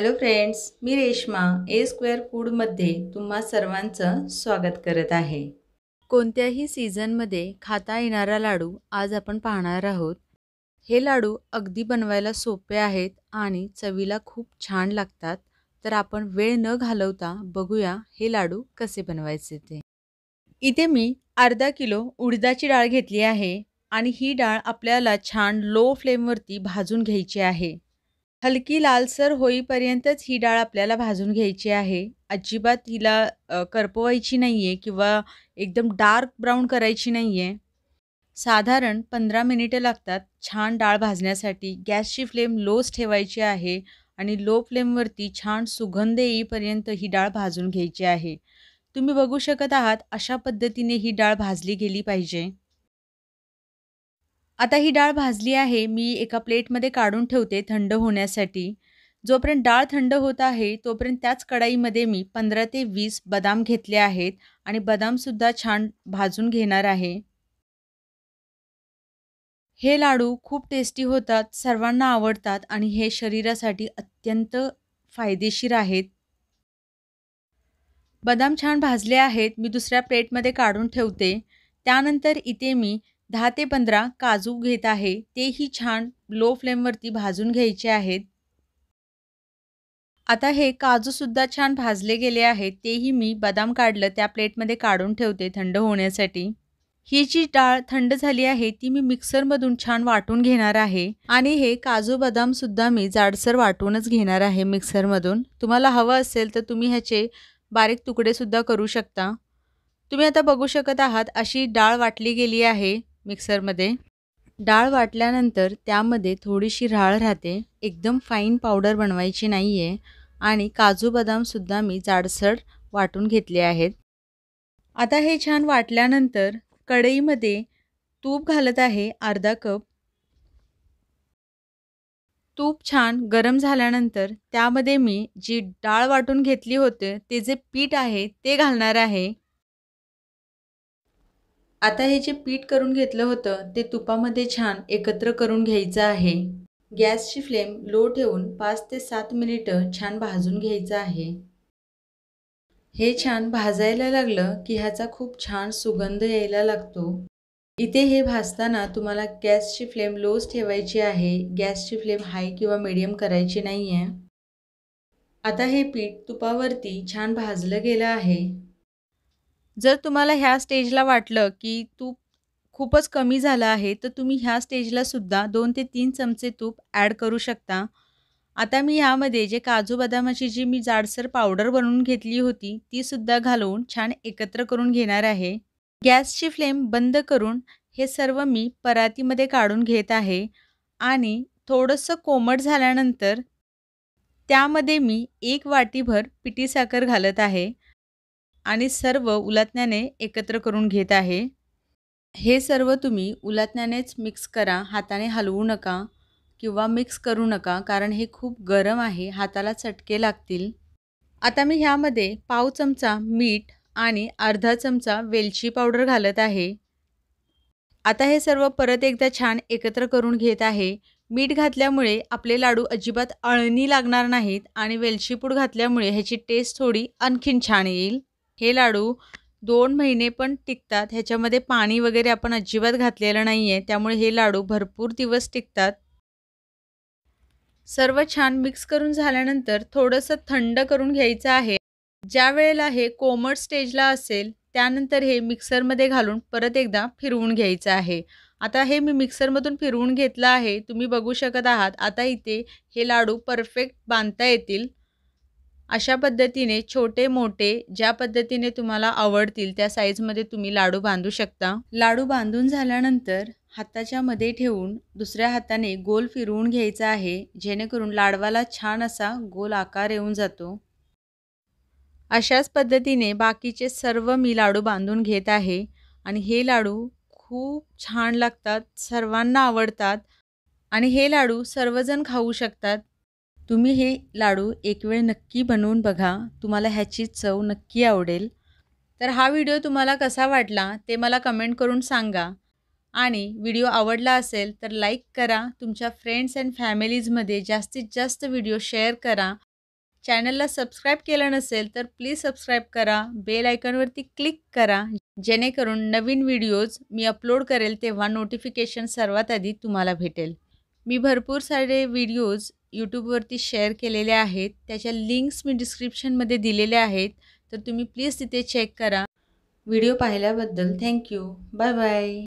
hello friends मी Reshma A square फूडमध्ये तुम्हा सर्वांचं स्वागत करत आहे कोणत्याही सीझनमध्ये खाता येणारा लाडू आज आपण पाहणार आहोत हे लाडू अगदी बनवायला सोपे आहेत आणि चवीला खूप छान लागतात तर आपण वेळ न घालवता बघूया हे लाडू कसे बनवायचे ते इथे मी अर्धा किलो उडदाची डाळ घेतली आहे आणि ही डाळ आपल्याला छान लो फ्लेमवरती भाजून घ्यायची आहे हलकी लालसर होईपर्यंतच ही डाळ आपल्याला भाजून घ्यायची आहे अजिबात हिला करपवायची नाही आहे किंवा एकदम डार्क ब्राऊन करायची नाही आहे साधारण पंधरा मिनिटं लागतात छान डाळ भाजण्यासाठी गॅसची फ्लेम लोच ठेवायची आहे आणि लो फ्लेमवरती छान सुगंध येईपर्यंत ही डाळ भाजून घ्यायची आहे तुम्ही बघू शकत आहात अशा पद्धतीने ही डाळ भाजली गेली पाहिजे आता ही डाळ भाजली आहे मी एका प्लेटमध्ये काढून ठेवते थंड होण्यासाठी जोपर्यंत डाळ थंड होत आहे तोपर्यंत त्याच कढाईमध्ये मी पंधरा ते वीस बदाम घेतले आहेत आणि बदामसुद्धा छान भाजून घेणार आहे हे लाडू खूप टेस्टी होतात सर्वांना आवडतात आणि हे शरीरासाठी अत्यंत फायदेशीर आहेत बदाम छान भाजले आहेत मी दुसऱ्या प्लेटमध्ये काढून ठेवते त्यानंतर इथे मी दहा ते पंधरा काजू घेत आहे तेही छान लो फ्लेमवरती भाजून घ्यायचे आहेत आता हे काजूसुद्धा छान भाजले गेले आहेत तेही मी बदाम काढलं त्या प्लेटमध्ये काढून ठेवते थंड होण्यासाठी ही जी डाळ थंड झाली आहे ती मी मिक्सरमधून छान वाटून घेणार आहे आणि हे काजू बदामसुद्धा मी जाडसर वाटूनच घेणार आहे मिक्सरमधून तुम्हाला हवं असेल तर तुम्ही ह्याचे बारीक तुकडेसुद्धा करू शकता तुम्ही आता बघू शकत आहात अशी डाळ वाटली गेली आहे मिक्सरमध्ये डाळ वाटल्यानंतर त्यामध्ये थोडीशी राळ राहते एकदम फाईन पावडर बनवायची नाही आहे आणि काजू बदामसुद्धा मी जाडसर वाटून घेतले आहेत आता हे छान वाटल्यानंतर कढईमध्ये तूप घालत आहे अर्धा कप तूप छान गरम झाल्यानंतर त्यामध्ये मी जी डाळ वाटून घेतली होते ते जे पीठ आहे ते घालणार आहे आता हे जे पीठ करून घेतलं होतं ते तुपामध्ये छान एकत्र करून घ्यायचं आहे गॅसची फ्लेम लो ठेवून पाच ते सात मिनिटं छान भाजून घ्यायचं आहे हे छान भाजायला लागलं की ह्याचा खूप छान सुगंध यायला लागतो इथे हे भाजताना तुम्हाला गॅसची फ्लेम लोच ठेवायची आहे गॅसची फ्लेम हाय किंवा मीडियम करायची नाही आहे आता हे पीठ तुपावरती छान भाजलं गेलं आहे जर तुम्हाला ह्या स्टेजला वाटलं की तूप खूपच कमी झालं आहे तर तुम्ही ह्या स्टेजला सुद्धा दोन ते तीन चमचे तूप ॲड करू शकता आता मी ह्यामध्ये जे काजू बदामाची जी मी जाडसर पावडर बनवून घेतली होती ती सुद्धा घालवून छान एकत्र करून घेणार आहे गॅसची फ्लेम बंद करून हे सर्व मी परातीमध्ये काढून घेत आहे आणि थोडंसं कोमट झाल्यानंतर त्यामध्ये मी एक वाटीभर पिठी साखर घालत आहे आणि सर्व उलातण्याने एकत्र करून घेत आहे हे सर्व तुम्ही उलातण्यानेच मिक्स करा हाताने हलवू नका किंवा मिक्स करू नका कारण हे खूप गरम आहे हाताला चटके लागतील आता मी ह्यामध्ये पाव चमचा मीठ आणि अर्धा चमचा वेलची पावडर घालत आहे आता हे सर्व परत एकदा छान एकत्र करून घेत आहे मीठ घातल्यामुळे आपले लाडू अजिबात अळणी लागणार नाहीत आणि वेलचीपूड घातल्यामुळे ह्याची टेस्ट थोडी आणखीन छान येईल हे लाडू दोन महिने पण टिकतात ह्याच्यामध्ये पाणी वगैरे आपण अजिबात घातलेलं नाही आहे त्यामुळे हे लाडू भरपूर दिवस टिकतात सर्व छान मिक्स करून झाल्यानंतर थोडंसं थंड करून घ्यायचं आहे ज्या वेळेला हे कोमट स्टेजला असेल त्यानंतर हे मिक्सरमध्ये घालून परत एकदा फिरवून घ्यायचं आहे आता हे मी मिक्सरमधून फिरवून घेतलं आहे तुम्ही बघू शकत आहात आता इथे हे लाडू परफेक्ट बांधता येतील अशा पद्धतीने छोटे मोठे ज्या पद्धतीने तुम्हाला आवडतील त्या साईजमध्ये तुम्ही लाडू बांधू शकता लाडू बांधून झाल्यानंतर हाताच्या मध्ये ठेवून दुसऱ्या हाताने गोल फिरवून घ्यायचा आहे जेणेकरून लाडवाला छान असा गोल आकार येऊन जातो अशाच पद्धतीने बाकीचे सर्व मी लाडू बांधून घेत आहे आणि हे लाडू खूप छान लागतात सर्वांना आवडतात आणि हे लाडू सर्वजण खाऊ शकतात तुम्ही हे लाडू एक वेळ नक्की बनवून बघा तुम्हाला ह्याची चव नक्की आवडेल तर हा व्हिडिओ तुम्हाला कसा वाटला ते मला कमेंट करून सांगा आणि व्हिडिओ आवडला असेल तर लाईक करा तुमच्या फ्रेंड्स अँड फॅमिलीजमध्ये जास्तीत जास्त व्हिडिओ शेअर करा चॅनलला सबस्क्राईब केलं नसेल तर प्लीज सबस्क्राईब करा बेल आयकॉनवरती क्लिक करा जेणेकरून नवीन व्हिडिओज मी अपलोड करेल तेव्हा नोटिफिकेशन सर्वात आधी तुम्हाला भेटेल मी भरपूर सारे व्हिडिओज यूट्यूबवरती शेअर केलेल्या आहेत त्याच्या लिंक्स मी डिस्क्रिप्शनमध्ये दिलेल्या आहेत तर तुम्ही प्लीज तिथे चेक करा व्हिडिओ पाहिल्याबद्दल थँक्यू बाय बाय